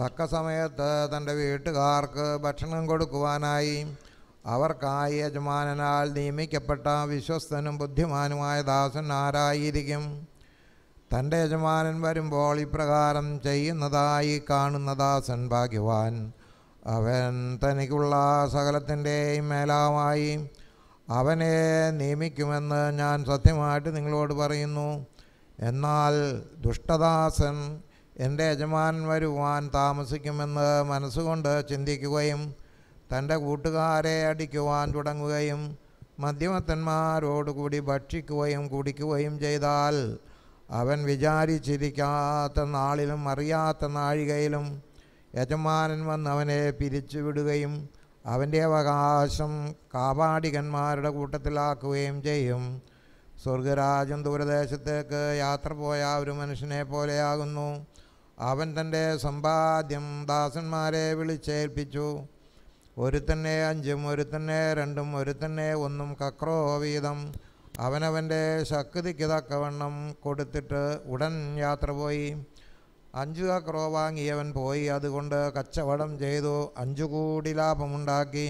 തക്ക സമയത്ത് തൻ്റെ വീട്ടുകാർക്ക് ഭക്ഷണം കൊടുക്കുവാനായി അവർക്കായി യജമാനനാൽ നിയമിക്കപ്പെട്ട വിശ്വസ്തനും ബുദ്ധിമാനുമായ ദാസൻ ആരായിരിക്കും തൻ്റെ യജമാനൻ വരുമ്പോൾ ഇപ്രകാരം ചെയ്യുന്നതായി കാണുന്ന ദാസൻ ഭാഗ്യവാൻ അവൻ തനിക്കുള്ള സകലത്തിൻ്റെയും മേലാവായി അവനെ നിയമിക്കുമെന്ന് ഞാൻ സത്യമായിട്ട് നിങ്ങളോട് പറയുന്നു എന്നാൽ ദുഷ്ടദാസൻ എൻ്റെ യജമാൻ വരുവാൻ താമസിക്കുമെന്ന് മനസ്സുകൊണ്ട് ചിന്തിക്കുകയും തൻ്റെ കൂട്ടുകാരെ അടിക്കുവാൻ തുടങ്ങുകയും മധ്യമത്തന്മാരോടുകൂടി ഭക്ഷിക്കുകയും കുടിക്കുകയും ചെയ്താൽ അവൻ വിചാരിച്ചിരിക്കാത്ത നാളിലും അറിയാത്ത നാഴികയിലും യജമാനൻ വന്ന് അവനെ പിരിച്ചുവിടുകയും അവൻ്റെ അവകാശം കാപാടികന്മാരുടെ കൂട്ടത്തിലാക്കുകയും ചെയ്യും സ്വർഗരാജൻ ദൂരദേശത്തേക്ക് യാത്ര പോയ ഒരു മനുഷ്യനെ പോലെയാകുന്നു അവൻ തൻ്റെ സമ്പാദ്യം ദാസന്മാരെ വിളിച്ചേൽപ്പിച്ചു ഒരുത്തന്നെ അഞ്ചും ഒരുത്തന്നെ രണ്ടും ഒരുത്തന്നെ ഒന്നും കക്രോ വീതം അവനവൻ്റെ ശക്തിക്ക് തക്കവണ്ണം കൊടുത്തിട്ട് ഉടൻ യാത്ര പോയി അഞ്ചു കക്രോ വാങ്ങിയവൻ പോയി അതുകൊണ്ട് കച്ചവടം ചെയ്തു അഞ്ചു കൂടി ലാഭമുണ്ടാക്കി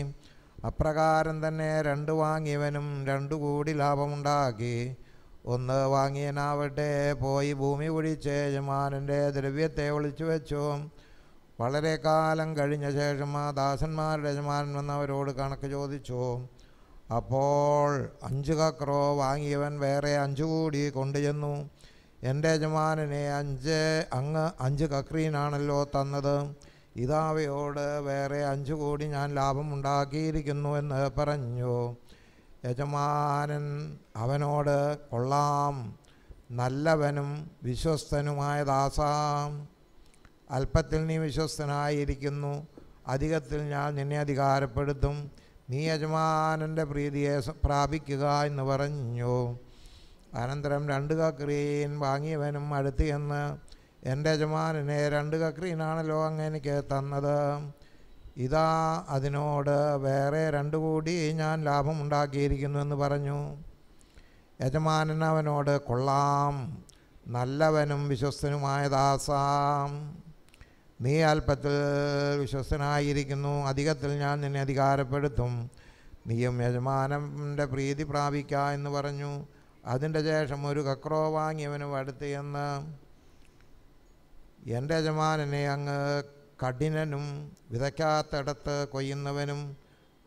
അപ്രകാരം തന്നെ രണ്ട് വാങ്ങിയവനും രണ്ടു കൂടി ലാഭമുണ്ടാക്കി ഒന്ന് വാങ്ങിയനാവട്ടെ പോയി ഭൂമി കുഴിച്ച് യജമാനൻ്റെ ദ്രവ്യത്തെ ഒളിച്ചു വെച്ചു വളരെ കാലം കഴിഞ്ഞ ശേഷം ആ ദാസന്മാരുടെ യജമാൻ വന്നവരോട് കണക്ക് ചോദിച്ചു അപ്പോൾ അഞ്ച് കക്രോ വാങ്ങിയവൻ വേറെ അഞ്ചു കൂടി കൊണ്ടുചെന്നു എൻ്റെ യജമാനനെ അഞ്ച് അങ്ങ് അഞ്ച് കക്രീനാണല്ലോ തന്നത് ഇതാവയോട് വേറെ അഞ്ചു കൂടി ഞാൻ ഉണ്ടാക്കിയിരിക്കുന്നു എന്ന് പറഞ്ഞു യജമാനൻ അവനോട് കൊള്ളാം നല്ലവനും വിശ്വസ്തനുമായ ദാസാം അല്പത്തിൽ നീ വിശ്വസ്തനായിരിക്കുന്നു അധികത്തിൽ ഞാൻ നിന്നെ അധികാരപ്പെടുത്തും നീ യജമാനൻ്റെ പ്രീതിയെ പ്രാപിക്കുക എന്ന് പറഞ്ഞു അനന്തരം രണ്ട് കക്രീൻ വാങ്ങിയവനും അടുത്ത് എന്ന് എൻ്റെ യജമാനനെ രണ്ട് കക്രീനാണല്ലോ അങ്ങനെ തന്നത് ഇതാ അതിനോട് വേറെ രണ്ടു കോടി ഞാൻ ലാഭം ഉണ്ടാക്കിയിരിക്കുന്നു എന്ന് പറഞ്ഞു യജമാനൻ അവനോട് കൊള്ളാം നല്ലവനും വിശ്വസ്തനുമായ ദാസാം നീ അല്പത്തിൽ വിശ്വസ്തനായിരിക്കുന്നു അധികത്തിൽ ഞാൻ നിന്നെ അധികാരപ്പെടുത്തും നീയും യജമാനൻ്റെ പ്രീതി പ്രാപിക്ക എന്ന് പറഞ്ഞു അതിൻ്റെ ശേഷം ഒരു കക്രോ വാങ്ങിയവനും അടുത്ത് എന്ന് എൻ്റെ യജമാനനെ അങ്ങ് കഠിനനും വിതയ്ക്കാത്തടത്ത് കൊയ്യുന്നവനും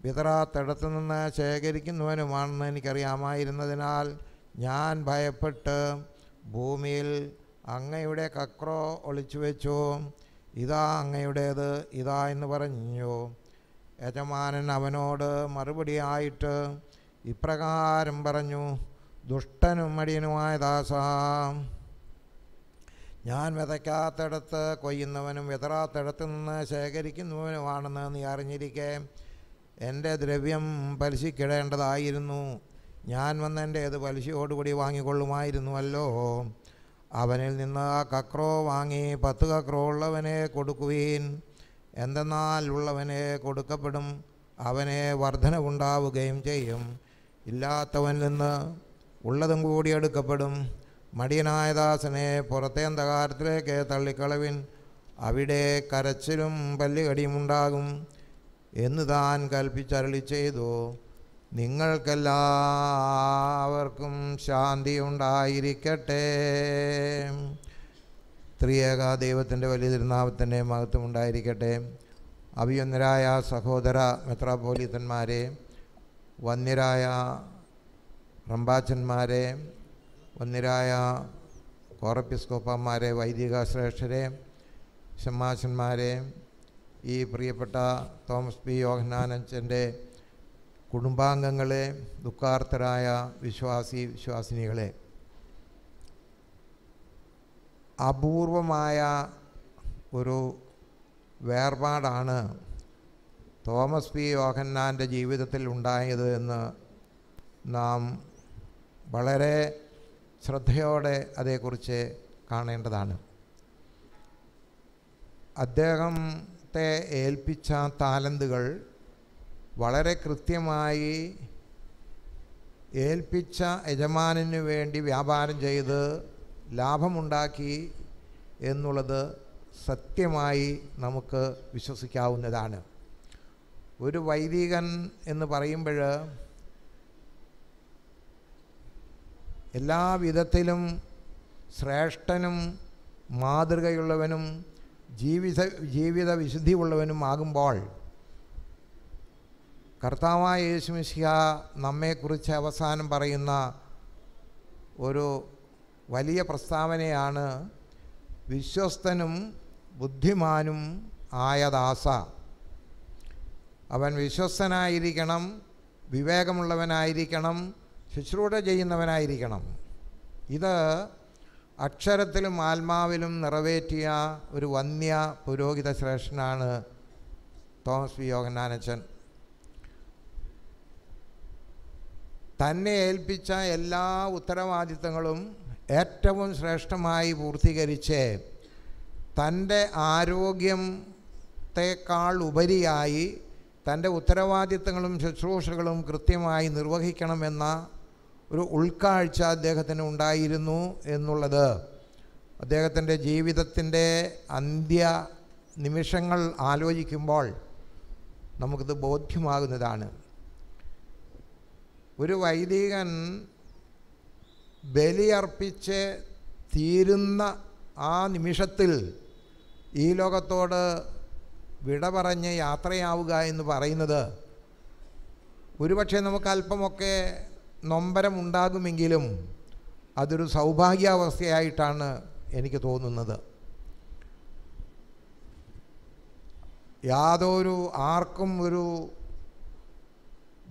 വിതറാത്തടത്ത് നിന്ന് ശേഖരിക്കുന്നവനുമാണെന്ന് എനിക്കറിയാമായിരുന്നതിനാൽ ഞാൻ ഭയപ്പെട്ട് ഭൂമിയിൽ അങ്ങയുടെ കക്രോ ഒളിച്ചു വെച്ചു ഇതാ അങ്ങയുടേത് ഇതാ എന്ന് പറഞ്ഞു യജമാനൻ അവനോട് മറുപടി ആയിട്ട് ഇപ്രകാരം പറഞ്ഞു ദുഷ്ടനും മടിയനുമായ ദാസാം ഞാൻ വിതയ്ക്കാത്തടത്ത് കൊയ്യുന്നവനും വിതറാത്തടത്ത് നിന്ന് ശേഖരിക്കുന്നവനുമാണെന്ന് നീ അറിഞ്ഞിരിക്കെ എൻ്റെ ദ്രവ്യം പലിശിക്കിടേണ്ടതായിരുന്നു ഞാൻ വന്ന് എൻ്റെ ഏത് പലിശയോടുകൂടി വാങ്ങിക്കൊള്ളുമായിരുന്നുവല്ലോ അവനിൽ നിന്ന് കക്രോ വാങ്ങി പത്ത് കക്രോ ഉള്ളവനെ കൊടുക്കുവീൻ എന്തെന്നാൽ ഉള്ളവനെ കൊടുക്കപ്പെടും അവനെ വർധനവുണ്ടാവുകയും ചെയ്യും ഇല്ലാത്തവനിൽ നിന്ന് ഉള്ളതും കൂടി എടുക്കപ്പെടും മടിയനായ ദാസനെ പുറത്തെ അന്ധകാരത്തിലേക്ക് തള്ളിക്കളവിൻ അവിടെ കരച്ചിലും പല്ലുകടിയുമുണ്ടാകും എന്ന് താൻ കൽപ്പിച്ചരളി ചെയ്തു നിങ്ങൾക്കെല്ലാവർക്കും ശാന്തി ഉണ്ടായിരിക്കട്ടെ ത്രിയേക ദൈവത്തിൻ്റെ വലിയ തിരുനാമത്തിൻ്റെ മഹത്വം ഉണ്ടായിരിക്കട്ടെ അഭിയന്നരായ സഹോദര മെത്രാപോലീത്തന്മാരെ വന്യരായ റമ്പാച്ചന്മാരെ വന്നിരായ കോറപ്പിസ്കോപ്പന്മാരെ വൈദിക ശ്രേഷ്ഠരെ ഷമ്മാശന്മാരെ ഈ പ്രിയപ്പെട്ട തോമസ് പി യോഹനാനഞ്ചൻ്റെ കുടുംബാംഗങ്ങളെ ദുഃഖാർത്ഥരായ വിശ്വാസി വിശ്വാസിനികളെ അപൂർവമായ ഒരു വേർപാടാണ് തോമസ് പി യോഹന്നാൻ്റെ ജീവിതത്തിൽ ഉണ്ടായത് എന്ന് നാം വളരെ ശ്രദ്ധയോടെ അതേക്കുറിച്ച് കാണേണ്ടതാണ് അദ്ദേഹത്തെ ഏൽപ്പിച്ച താലന്തുകൾ വളരെ കൃത്യമായി ഏൽപ്പിച്ച യജമാനന് വേണ്ടി വ്യാപാരം ചെയ്ത് ലാഭമുണ്ടാക്കി എന്നുള്ളത് സത്യമായി നമുക്ക് വിശ്വസിക്കാവുന്നതാണ് ഒരു വൈദികൻ എന്ന് പറയുമ്പോൾ എല്ലാ വിധത്തിലും ശ്രേഷ്ഠനും മാതൃകയുള്ളവനും ജീവിത ജീവിത വിശുദ്ധി ഉള്ളവനും ആകുമ്പോൾ കർത്താവായ യേശുമിശിഹ നമ്മെക്കുറിച്ച് അവസാനം പറയുന്ന ഒരു വലിയ പ്രസ്താവനയാണ് വിശ്വസ്തനും ബുദ്ധിമാനും ആയ ദാസ അവൻ വിശ്വസ്തനായിരിക്കണം വിവേകമുള്ളവനായിരിക്കണം ശുശ്രൂഷ ചെയ്യുന്നവനായിരിക്കണം ഇത് അക്ഷരത്തിലും ആത്മാവിലും നിറവേറ്റിയ ഒരു വന്യ പുരോഹിത ശ്രേഷ്ഠനാണ് തോമസ് വി യോഗനാനച്ചൻ തന്നെ ഏൽപ്പിച്ച എല്ലാ ഉത്തരവാദിത്തങ്ങളും ഏറ്റവും ശ്രേഷ്ഠമായി പൂർത്തീകരിച്ച് തൻ്റെ ആരോഗ്യത്തെക്കാൾ ഉപരിയായി തൻ്റെ ഉത്തരവാദിത്തങ്ങളും ശുശ്രൂഷകളും കൃത്യമായി നിർവഹിക്കണമെന്ന ഒരു ഉൾക്കാഴ്ച അദ്ദേഹത്തിന് ഉണ്ടായിരുന്നു എന്നുള്ളത് അദ്ദേഹത്തിൻ്റെ ജീവിതത്തിൻ്റെ അന്ത്യ നിമിഷങ്ങൾ ആലോചിക്കുമ്പോൾ നമുക്കിത് ബോധ്യമാകുന്നതാണ് ഒരു വൈദികൻ ബലിയർപ്പിച്ച് തീരുന്ന ആ നിമിഷത്തിൽ ഈ ലോകത്തോട് വിട പറഞ്ഞ് യാത്രയാവുക എന്ന് പറയുന്നത് ഒരുപക്ഷെ നമുക്ക് അല്പമൊക്കെ നൊമ്പരമുണ്ടാകുമെങ്കിലും അതൊരു സൗഭാഗ്യാവസ്ഥയായിട്ടാണ് എനിക്ക് തോന്നുന്നത് യാതൊരു ആർക്കും ഒരു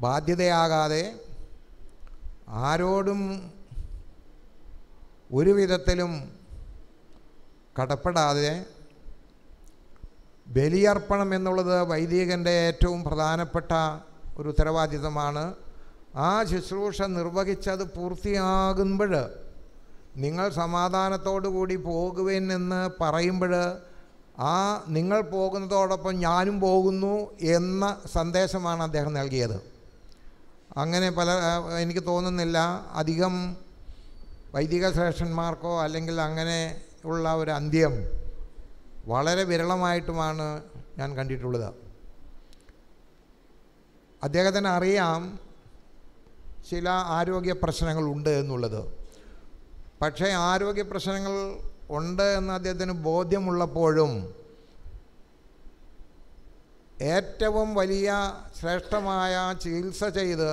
ബാധ്യതയാകാതെ ആരോടും ഒരു വിധത്തിലും കടപ്പെടാതെ ബലിയർപ്പണം എന്നുള്ളത് വൈദികൻ്റെ ഏറ്റവും പ്രധാനപ്പെട്ട ഒരു ഉത്തരവാദിത്തമാണ് ആ ശുശ്രൂഷ നിർവഹിച്ചത് പൂർത്തിയാകുമ്പോൾ നിങ്ങൾ സമാധാനത്തോടു കൂടി പോകുവേൻ എന്ന് പറയുമ്പോൾ ആ നിങ്ങൾ പോകുന്നതോടൊപ്പം ഞാനും പോകുന്നു എന്ന സന്ദേശമാണ് അദ്ദേഹം നൽകിയത് അങ്ങനെ പല എനിക്ക് തോന്നുന്നില്ല അധികം വൈദിക ശ്രേഷ്ഠന്മാർക്കോ അല്ലെങ്കിൽ അങ്ങനെ ഉള്ള ഒരു അന്ത്യം വളരെ വിരളമായിട്ടുമാണ് ഞാൻ കണ്ടിട്ടുള്ളത് അദ്ദേഹത്തിന് അറിയാം ചില ആരോഗ്യ ഉണ്ട് എന്നുള്ളത് പക്ഷേ ആരോഗ്യ പ്രശ്നങ്ങൾ ഉണ്ട് എന്ന് അദ്ദേഹത്തിന് ബോധ്യമുള്ളപ്പോഴും ഏറ്റവും വലിയ ശ്രേഷ്ഠമായ ചികിത്സ ചെയ്ത്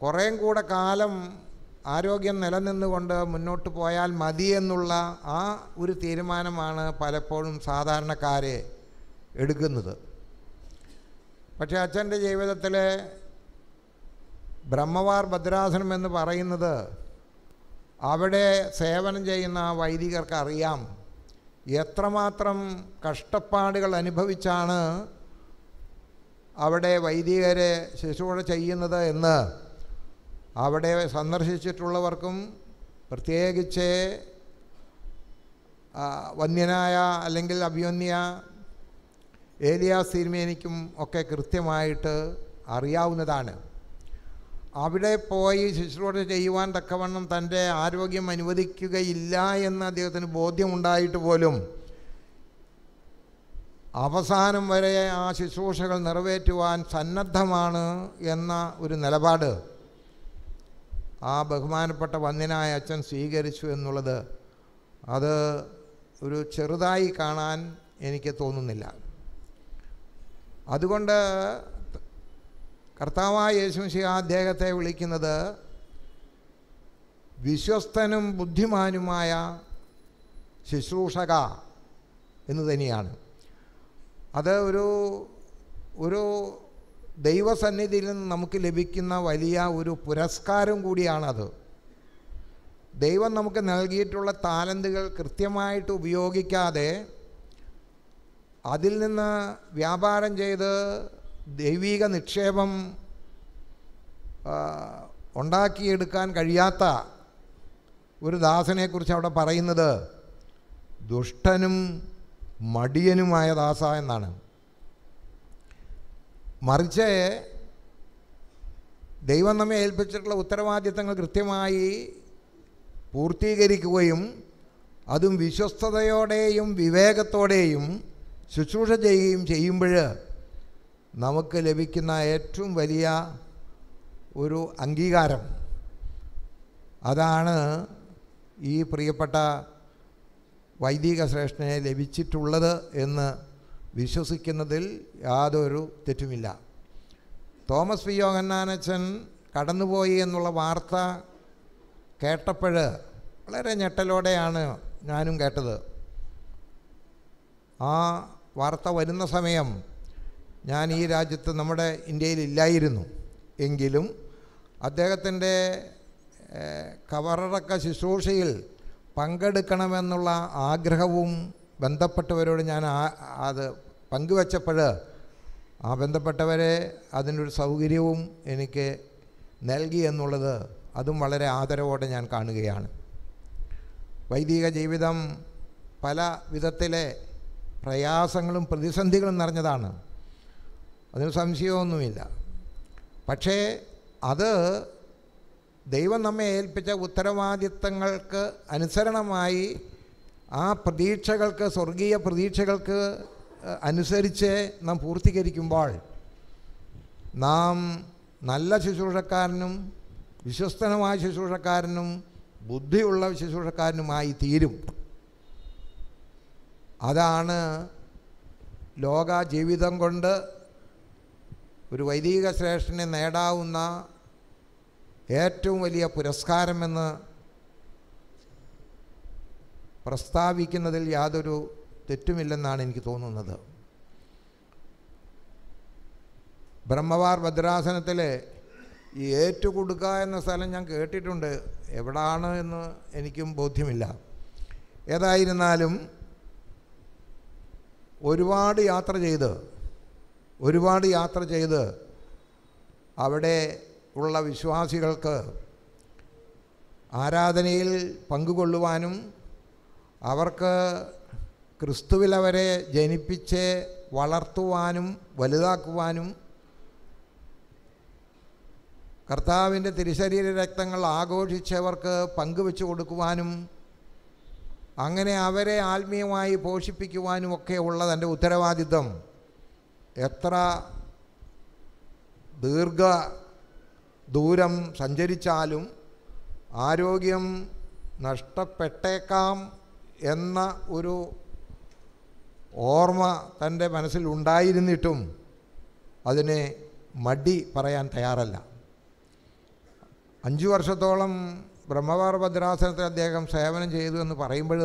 കുറേം കൂടെ കാലം ആരോഗ്യം നിലനിന്നുകൊണ്ട് മുന്നോട്ട് പോയാൽ മതി എന്നുള്ള ആ ഒരു തീരുമാനമാണ് പലപ്പോഴും സാധാരണക്കാരെ എടുക്കുന്നത് പക്ഷേ അച്ഛൻ്റെ ജീവിതത്തിലെ ബ്രഹ്മവാർ ഭദ്രാസനം എന്ന് പറയുന്നത് അവിടെ സേവനം ചെയ്യുന്ന വൈദികർക്ക് അറിയാം എത്രമാത്രം കഷ്ടപ്പാടുകൾ അനുഭവിച്ചാണ് അവിടെ വൈദികരെ ശിശുവിടെ ചെയ്യുന്നത് എന്ന് അവിടെ സന്ദർശിച്ചിട്ടുള്ളവർക്കും പ്രത്യേകിച്ച് വന്യനായ അല്ലെങ്കിൽ അഭിവന്യ ഏലിയാസ് തിരുമേനിക്കും ഒക്കെ കൃത്യമായിട്ട് അറിയാവുന്നതാണ് അവിടെ പോയി ശുശ്രൂഷ ചെയ്യുവാൻ തക്കവണ്ണം തൻ്റെ ആരോഗ്യം അനുവദിക്കുകയില്ല എന്ന് അദ്ദേഹത്തിന് ബോധ്യമുണ്ടായിട്ട് പോലും അവസാനം വരെ ആ ശുശ്രൂഷകൾ നിറവേറ്റുവാൻ സന്നദ്ധമാണ് എന്ന ഒരു നിലപാട് ആ ബഹുമാനപ്പെട്ട വന്യനായ അച്ഛൻ സ്വീകരിച്ചു എന്നുള്ളത് അത് ഒരു ചെറുതായി കാണാൻ എനിക്ക് തോന്നുന്നില്ല അതുകൊണ്ട് കർത്താവായ യേശുശിഹ അദ്ദേഹത്തെ വിളിക്കുന്നത് വിശ്വസ്തനും ബുദ്ധിമാനുമായ ശുശ്രൂഷക എന്ന് തന്നെയാണ് അത് ഒരു ഒരു ദൈവസന്നിധിയിൽ നിന്ന് നമുക്ക് ലഭിക്കുന്ന വലിയ ഒരു പുരസ്കാരം കൂടിയാണത് ദൈവം നമുക്ക് നൽകിയിട്ടുള്ള താലന്തുകൾ കൃത്യമായിട്ട് ഉപയോഗിക്കാതെ അതിൽ നിന്ന് വ്യാപാരം ചെയ്ത് ദൈവീക നിക്ഷേപം ഉണ്ടാക്കിയെടുക്കാൻ കഴിയാത്ത ഒരു ദാസനെക്കുറിച്ച് അവിടെ പറയുന്നത് ദുഷ്ടനും മടിയനുമായ ദാസ എന്നാണ് മറിച്ച് ദൈവം നമ്മെ ഏൽപ്പിച്ചിട്ടുള്ള ഉത്തരവാദിത്തങ്ങൾ കൃത്യമായി പൂർത്തീകരിക്കുകയും അതും വിശ്വസ്തയോടെയും വിവേകത്തോടെയും ശുശ്രൂഷ ചെയ്യുകയും ചെയ്യുമ്പോൾ നമുക്ക് ലഭിക്കുന്ന ഏറ്റവും വലിയ ഒരു അംഗീകാരം അതാണ് ഈ പ്രിയപ്പെട്ട വൈദിക ശ്രേഷ്ഠനെ ലഭിച്ചിട്ടുള്ളത് എന്ന് വിശ്വസിക്കുന്നതിൽ യാതൊരു തെറ്റുമില്ല തോമസ് പി യോഗന്നാനച്ചൻ കടന്നുപോയി എന്നുള്ള വാർത്ത കേട്ടപ്പോൾ വളരെ ഞെട്ടലോടെയാണ് ഞാനും കേട്ടത് ആ വാർത്ത വരുന്ന സമയം ഞാൻ ഈ രാജ്യത്ത് നമ്മുടെ ഇന്ത്യയിൽ ഇല്ലായിരുന്നു എങ്കിലും അദ്ദേഹത്തിൻ്റെ കവറടക്ക ശുശ്രൂഷയിൽ പങ്കെടുക്കണമെന്നുള്ള ആഗ്രഹവും ബന്ധപ്പെട്ടവരോട് ഞാൻ അത് പങ്കുവച്ചപ്പോൾ ആ ബന്ധപ്പെട്ടവരെ അതിനൊരു സൗകര്യവും എനിക്ക് നൽകി എന്നുള്ളത് അതും വളരെ ആദരവോടെ ഞാൻ കാണുകയാണ് വൈദിക ജീവിതം പല വിധത്തിലെ പ്രയാസങ്ങളും പ്രതിസന്ധികളും നിറഞ്ഞതാണ് അതിന് സംശയമൊന്നുമില്ല പക്ഷേ അത് ദൈവം നമ്മെ ഏൽപ്പിച്ച ഉത്തരവാദിത്തങ്ങൾക്ക് അനുസരണമായി ആ പ്രതീക്ഷകൾക്ക് സ്വർഗീയ പ്രതീക്ഷകൾക്ക് അനുസരിച്ച് നാം പൂർത്തീകരിക്കുമ്പോൾ നാം നല്ല ശുശ്രൂഷക്കാരനും വിശ്വസ്തനുമായ ശുശ്രൂഷക്കാരനും ബുദ്ധിയുള്ള ശുശ്രൂഷക്കാരനുമായി തീരും അതാണ് ലോക ജീവിതം കൊണ്ട് ഒരു വൈദിക ശ്രേഷ്ഠനെ നേടാവുന്ന ഏറ്റവും വലിയ പുരസ്കാരമെന്ന് പ്രസ്താവിക്കുന്നതിൽ യാതൊരു തെറ്റുമില്ലെന്നാണ് എനിക്ക് തോന്നുന്നത് ബ്രഹ്മവാർ ഭദ്രാസനത്തിൽ ഈ ഏറ്റുകൊടുക്ക എന്ന സ്ഥലം ഞാൻ കേട്ടിട്ടുണ്ട് എവിടാണ് എന്ന് എനിക്കും ബോധ്യമില്ല ഏതായിരുന്നാലും ഒരുപാട് യാത്ര ചെയ്ത് ഒരുപാട് യാത്ര ചെയ്ത് അവിടെ ഉള്ള വിശ്വാസികൾക്ക് ആരാധനയിൽ പങ്കുകൊള്ളുവാനും അവർക്ക് ക്രിസ്തുവിലവരെ ജനിപ്പിച്ച് വളർത്തുവാനും വലുതാക്കുവാനും കർത്താവിൻ്റെ തിരുശരീര രക്തങ്ങൾ ആഘോഷിച്ചവർക്ക് പങ്കുവെച്ചു കൊടുക്കുവാനും അങ്ങനെ അവരെ ആത്മീയമായി പോഷിപ്പിക്കുവാനും ഒക്കെ ഉള്ളതെൻ്റെ ഉത്തരവാദിത്വം എത്ര ദീർഘ ദൂരം സഞ്ചരിച്ചാലും ആരോഗ്യം നഷ്ടപ്പെട്ടേക്കാം എന്ന ഒരു ഓർമ്മ തൻ്റെ മനസ്സിലുണ്ടായിരുന്നിട്ടും അതിനെ മടി പറയാൻ തയ്യാറല്ല അഞ്ചു വർഷത്തോളം ബ്രഹ്മവാർ ഭദ്രാസനത്തിൽ അദ്ദേഹം സേവനം ചെയ്തു എന്ന് പറയുമ്പോൾ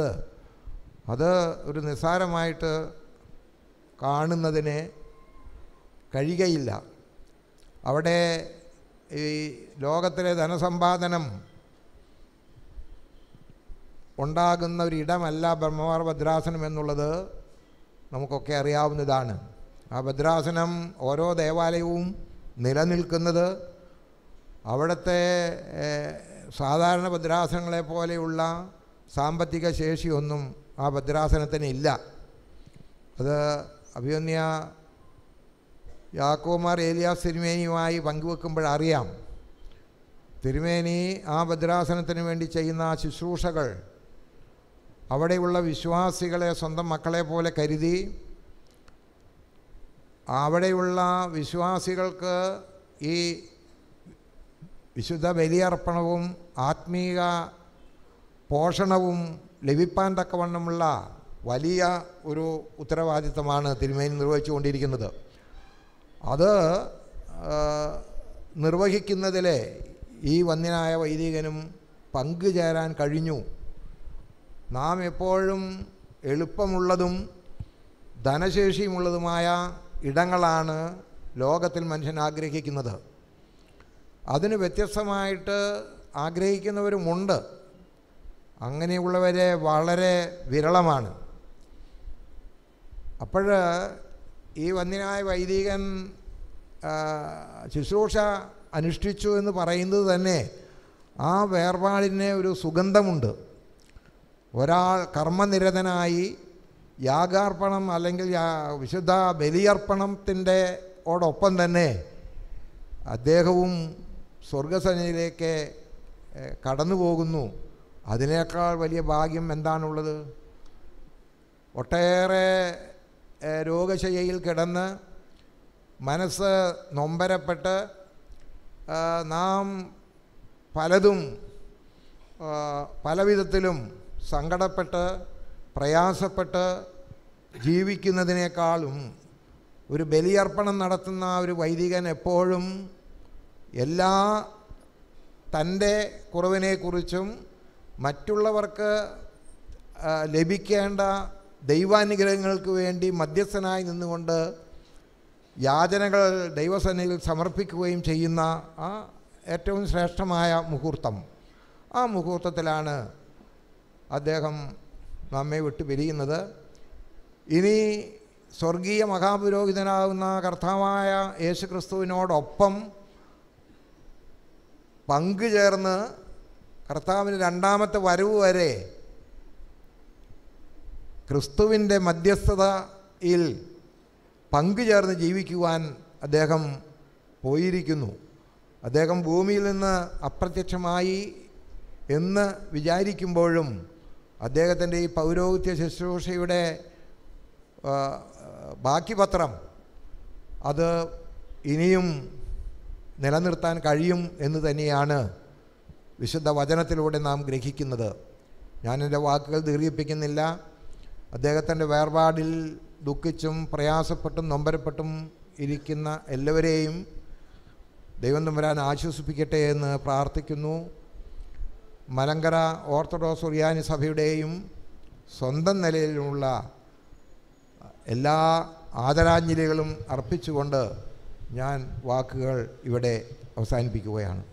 അത് ഒരു നിസ്സാരമായിട്ട് കാണുന്നതിനെ കഴിയുകയില്ല അവിടെ ഈ ലോകത്തിലെ ധനസമ്പാദനം ഉണ്ടാകുന്ന ഒരു ഇടമല്ല ബ്രഹ്മവാർ ഭദ്രാസനം എന്നുള്ളത് നമുക്കൊക്കെ അറിയാവുന്നതാണ് ആ ഭദ്രാസനം ഓരോ ദേവാലയവും നിലനിൽക്കുന്നത് അവിടുത്തെ സാധാരണ ഭദ്രാസനങ്ങളെ പോലെയുള്ള സാമ്പത്തിക ശേഷിയൊന്നും ആ ഭദ്രാസനത്തിന് ഇല്ല അത് അഭിയന്യ യാക്കോമാർ ഏലിയാ തിരുമേനിയുമായി അറിയാം തിരുമേനി ആ ഭദ്രാസനത്തിന് വേണ്ടി ചെയ്യുന്ന ആ ശുശ്രൂഷകൾ അവിടെയുള്ള വിശ്വാസികളെ സ്വന്തം മക്കളെ പോലെ കരുതി അവിടെയുള്ള വിശ്വാസികൾക്ക് ഈ വിശുദ്ധ ബലിയർപ്പണവും ആത്മീയ പോഷണവും ലഭിപ്പാൻ തക്കവണ്ണമുള്ള വലിയ ഒരു ഉത്തരവാദിത്തമാണ് തിരുമേനി നിർവഹിച്ചുകൊണ്ടിരിക്കുന്നത് അത് നിർവഹിക്കുന്നതിൽ ഈ വന്ദ്യനായ വൈദികനും പങ്കുചേരാൻ കഴിഞ്ഞു നാം എപ്പോഴും എളുപ്പമുള്ളതും ധനശേഷിയുമുള്ളതുമായ ഇടങ്ങളാണ് ലോകത്തിൽ മനുഷ്യൻ ആഗ്രഹിക്കുന്നത് അതിന് വ്യത്യസ്തമായിട്ട് ആഗ്രഹിക്കുന്നവരുമുണ്ട് അങ്ങനെയുള്ളവരെ വളരെ വിരളമാണ് അപ്പോൾ ഈ വന്യനായ വൈദികൻ ശുശ്രൂഷ അനുഷ്ഠിച്ചു എന്ന് പറയുന്നത് തന്നെ ആ വേർപാടിന് ഒരു സുഗന്ധമുണ്ട് ഒരാൾ കർമ്മനിരതനായി യാഗാർപ്പണം അല്ലെങ്കിൽ വിശുദ്ധ ബലിയർപ്പണത്തിൻ്റെ ഓടൊപ്പം തന്നെ അദ്ദേഹവും സ്വർഗസനയിലേക്ക് കടന്നു പോകുന്നു അതിനേക്കാൾ വലിയ ഭാഗ്യം എന്താണുള്ളത് ഒട്ടേറെ രോഗശയ്യയിൽ കിടന്ന് മനസ്സ് നൊമ്പരപ്പെട്ട് നാം പലതും പലവിധത്തിലും സങ്കടപ്പെട്ട് പ്രയാസപ്പെട്ട് ജീവിക്കുന്നതിനേക്കാളും ഒരു ബലിയർപ്പണം നടത്തുന്ന ഒരു വൈദികൻ എപ്പോഴും എല്ലാ തൻ്റെ കുറവിനെക്കുറിച്ചും മറ്റുള്ളവർക്ക് ലഭിക്കേണ്ട ദൈവാനുഗ്രഹങ്ങൾക്ക് വേണ്ടി മധ്യസ്ഥനായി നിന്നുകൊണ്ട് യാചനകൾ ദൈവസേനയിൽ സമർപ്പിക്കുകയും ചെയ്യുന്ന ആ ഏറ്റവും ശ്രേഷ്ഠമായ മുഹൂർത്തം ആ മുഹൂർത്തത്തിലാണ് അദ്ദേഹം നമ്മെ വിട്ട് പിരിയുന്നത് ഇനി സ്വർഗീയ മഹാപുരോഹിതനാകുന്ന കർത്താവായ യേശുക്രിസ്തുവിനോടൊപ്പം പങ്കുചേർന്ന് കർത്താവിന് രണ്ടാമത്തെ വരവ് വരെ ക്രിസ്തുവിൻ്റെ മധ്യസ്ഥതയിൽ പങ്കുചേർന്ന് ജീവിക്കുവാൻ അദ്ദേഹം പോയിരിക്കുന്നു അദ്ദേഹം ഭൂമിയിൽ നിന്ന് അപ്രത്യക്ഷമായി എന്ന് വിചാരിക്കുമ്പോഴും അദ്ദേഹത്തിൻ്റെ ഈ പൗരോഹിത്യ ശുശ്രൂഷയുടെ ബാക്കി പത്രം അത് ഇനിയും നിലനിർത്താൻ കഴിയും എന്ന് തന്നെയാണ് വിശുദ്ധ വചനത്തിലൂടെ നാം ഗ്രഹിക്കുന്നത് ഞാൻ എൻ്റെ വാക്കുകൾ ദീർഘിപ്പിക്കുന്നില്ല അദ്ദേഹത്തിൻ്റെ വേർപാടിൽ ദുഃഖിച്ചും പ്രയാസപ്പെട്ടും നൊമ്പരപ്പെട്ടും ഇരിക്കുന്ന എല്ലാവരെയും ദൈവം തമ്പുരാൻ ആശ്വസിപ്പിക്കട്ടെ എന്ന് പ്രാർത്ഥിക്കുന്നു മലങ്കര ഓർത്തഡോക്സ് ഒറിയാനി സഭയുടെയും സ്വന്തം നിലയിലുള്ള എല്ലാ ആദരാഞ്ജലികളും അർപ്പിച്ചുകൊണ്ട് ഞാൻ വാക്കുകൾ ഇവിടെ അവസാനിപ്പിക്കുകയാണ്